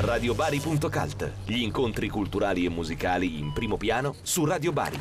radiobari.cult. Gli incontri culturali e musicali in primo piano su Radio Bari.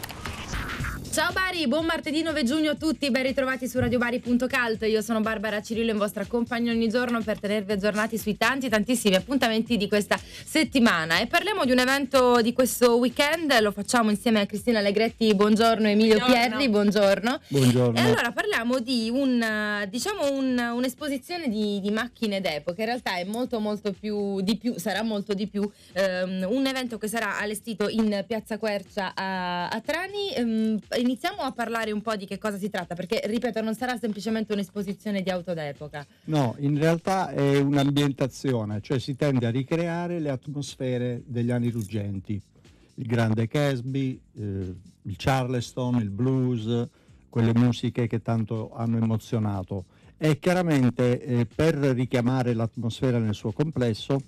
Ciao Bari, buon martedì 9 giugno a tutti, ben ritrovati su radiobari.calt. Io sono Barbara Cirillo in vostra compagnia ogni giorno per tenervi aggiornati sui tanti, tantissimi appuntamenti di questa settimana. E parliamo di un evento di questo weekend, lo facciamo insieme a Cristina Allegretti, buongiorno Emilio buongiorno. Pierri, buongiorno. Buongiorno. E allora parliamo di un, diciamo un, un'esposizione di, di, macchine d'epoca, in realtà è molto molto più, di più, sarà molto di più, ehm, un evento che sarà allestito in Piazza Quercia a, a Trani. Ehm, in iniziamo a parlare un po' di che cosa si tratta, perché ripeto, non sarà semplicemente un'esposizione di auto d'epoca. No, in realtà è un'ambientazione, cioè si tende a ricreare le atmosfere degli anni ruggenti. Il grande Casby, eh, il Charleston, il blues, quelle musiche che tanto hanno emozionato. E chiaramente eh, per richiamare l'atmosfera nel suo complesso,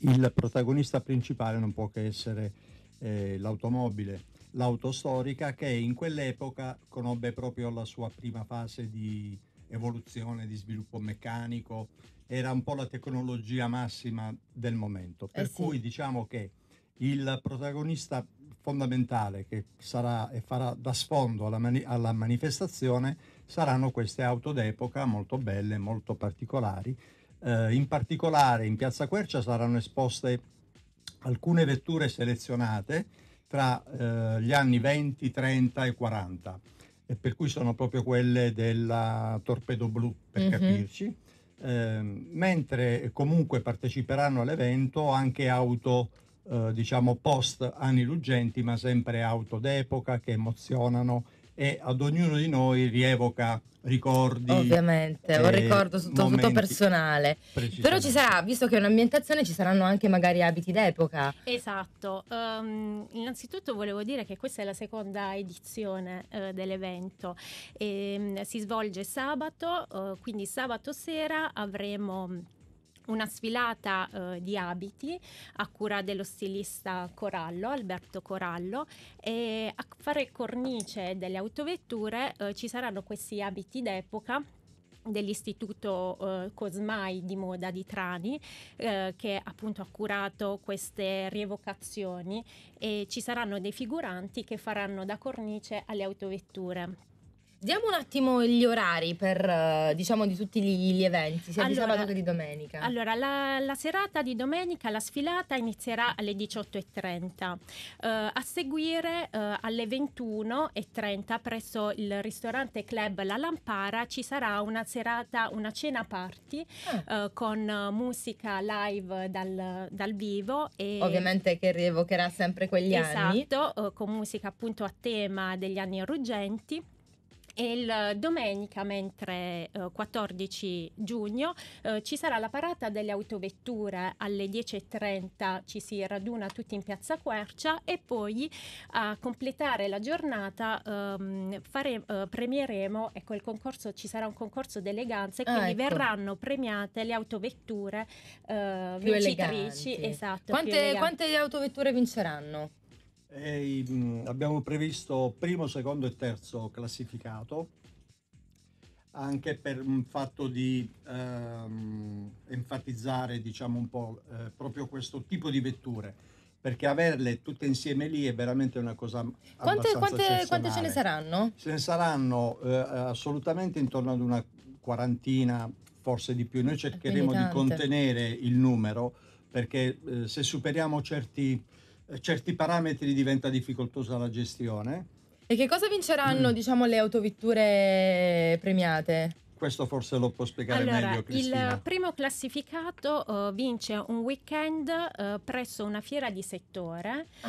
il protagonista principale non può che essere eh, l'automobile l'auto storica che in quell'epoca conobbe proprio la sua prima fase di evoluzione, di sviluppo meccanico, era un po' la tecnologia massima del momento. Eh per eh sì. cui diciamo che il protagonista fondamentale che sarà e farà da sfondo alla, mani- alla manifestazione saranno queste auto d'epoca molto belle, molto particolari. Eh, in particolare in Piazza Quercia saranno esposte alcune vetture selezionate tra eh, gli anni 20, 30 e 40, e per cui sono proprio quelle della Torpedo Blu, per mm-hmm. capirci, eh, mentre comunque parteciperanno all'evento anche auto, eh, diciamo, post anni Luggenti, ma sempre auto d'epoca che emozionano e ad ognuno di noi rievoca ricordi. Ovviamente, un eh, ricordo tutto, sotto personale. Però ci sarà, visto che è un'ambientazione, ci saranno anche magari abiti d'epoca. Esatto. Um, innanzitutto volevo dire che questa è la seconda edizione uh, dell'evento. E, um, si svolge sabato, uh, quindi sabato sera avremo una sfilata eh, di abiti a cura dello stilista Corallo, Alberto Corallo, e a fare cornice delle autovetture eh, ci saranno questi abiti d'epoca dell'istituto eh, Cosmai di moda di Trani eh, che appunto ha curato queste rievocazioni e ci saranno dei figuranti che faranno da cornice alle autovetture. Diamo un attimo gli orari per, eh, diciamo, di tutti gli, gli eventi, sia allora, di sabato che di domenica. Allora, la, la, serata di domenica, la sfilata, inizierà alle 18.30. Uh, eh, a seguire uh, alle 21.30 presso il ristorante Club La Lampara ci sarà una serata, una cena party ah. uh, con musica live dal, dal vivo. E... Ovviamente che rievocherà sempre quegli esatto, anni. Esatto, con musica appunto a tema degli anni ruggenti. E il domenica, mentre eh, 14 giugno, eh, ci sarà la parata delle autovetture alle 10.30, ci si raduna tutti in piazza Quercia e poi a completare la giornata ehm, fare, eh, premieremo, ecco il concorso, ci sarà un concorso d'eleganza e ah, quindi ah, ecco. verranno premiate le autovetture eh, vincitrici. Eleganti. Esatto, quante, quante autovetture vinceranno? E, mh, mm, abbiamo previsto primo, secondo e terzo classificato, anche per un fatto di ehm, enfatizzare diciamo un po' eh, proprio questo tipo di vetture perché averle tutte insieme lì è veramente una cosa quante, quante, quante ce ne saranno? ce ne saranno eh, assolutamente intorno ad una quarantina forse di più noi ah, cercheremo di contenere il numero perché eh, se superiamo certi eh, certi parametri diventa difficoltosa la gestione. E che cosa vinceranno, mm. diciamo, le autovetture premiate? Questo forse lo può spiegare allora, meglio Cristina. Il primo classificato uh, vince un weekend uh, presso una fiera di settore uh,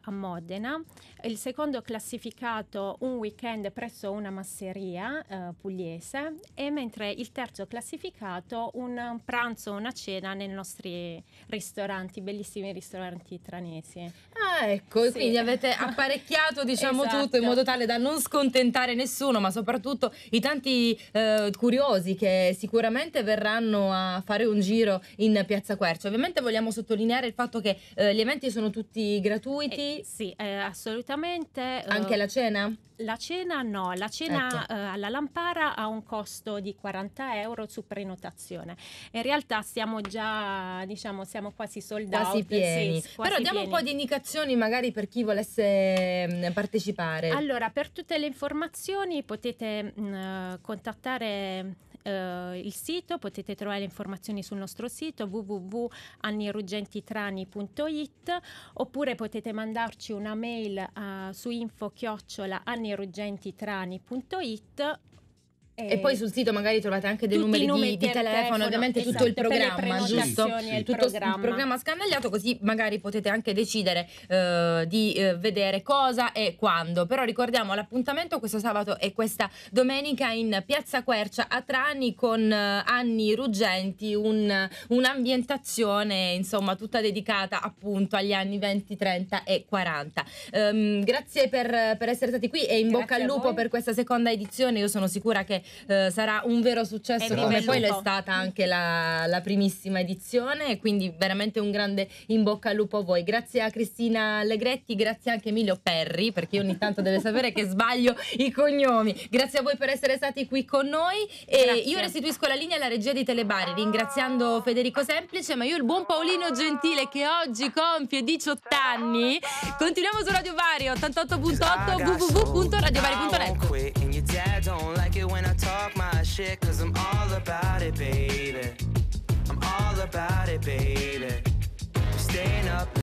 a Modena, il secondo classificato un weekend presso una masseria pugliese e mentre il terzo classificato un pranzo, una cena nei nostri ristoranti, bellissimi ristoranti tranesi. Ah ecco, sì. quindi avete apparecchiato diciamo esatto. tutto in esatto. modo tale da non scontentare nessuno ma soprattutto i tanti... Eh, curiosi che sicuramente verranno a fare un giro in Piazza Quercia. Ovviamente vogliamo sottolineare il fatto che eh, gli eventi sono tutti gratuiti. Eh, sì, eh, assolutamente. Eh, Anche la cena? La cena no, la cena ecco. eh, alla Lampara ha un costo di 40 euro su prenotazione. In realtà siamo già, diciamo, siamo quasi soldati. Quasi pieni. Sì, quasi Però diamo pieni. un po' di indicazioni magari per chi volesse mh, mm, partecipare. Allora, per tutte le informazioni potete mh, mm, contattare eh, il sito, potete trovare le informazioni sul nostro sito www.anniruggentitrani.it oppure potete mandarci una mail eh, su info chiocciola e, poi sul sito magari trovate anche dei numeri, numeri di, di telefono, telefono, ovviamente esatto, tutto il programma, giusto? Il tutto programma. il programma scandagliato, così magari potete anche decidere eh, di eh, vedere cosa e quando. Però ricordiamo l'appuntamento questo sabato e questa domenica in Piazza Quercia a Trani con eh, Anni Ruggenti, un'ambientazione insomma tutta dedicata appunto agli anni 20, 30 e 40. Um, ehm, grazie per, per, essere stati qui e in grazie bocca al lupo per questa seconda edizione, io sono sicura che eh, sarà un vero successo è come poi lo è stata anche la, la, primissima edizione, quindi veramente un grande in bocca al lupo a voi. Grazie a Cristina Allegretti, grazie anche Emilio Perri, perché ogni tanto deve sapere che sbaglio i cognomi. Grazie a voi per essere stati qui con noi e grazie. io restituisco la linea alla regia di Telebari ringraziando Federico Semplice, ma io il buon Paolino Gentile che oggi compie 18 anni. Continuiamo su Radio Vario 88.8 www.radiovario.net. talk my shit, cause I'm all about it, baby. I'm all about it, baby. I'm staying up.